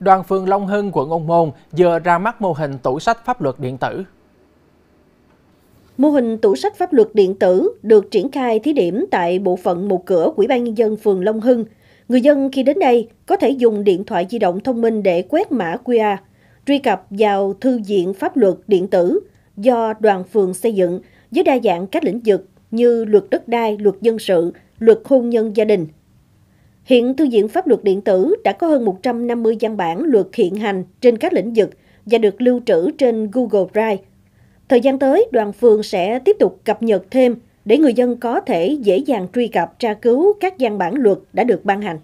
Đoàn phường Long Hưng, quận Âu Môn vừa ra mắt mô hình tủ sách pháp luật điện tử. Mô hình tủ sách pháp luật điện tử được triển khai thí điểm tại bộ phận một cửa Ủy ban Nhân dân phường Long Hưng. Người dân khi đến đây có thể dùng điện thoại di động thông minh để quét mã QR, truy cập vào thư viện pháp luật điện tử do đoàn phường xây dựng với đa dạng các lĩnh vực như luật đất đai, luật dân sự, luật hôn nhân gia đình, Hiện thư viện pháp luật điện tử đã có hơn 150 văn bản luật hiện hành trên các lĩnh vực và được lưu trữ trên Google Drive. Thời gian tới, đoàn phường sẽ tiếp tục cập nhật thêm để người dân có thể dễ dàng truy cập tra cứu các văn bản luật đã được ban hành.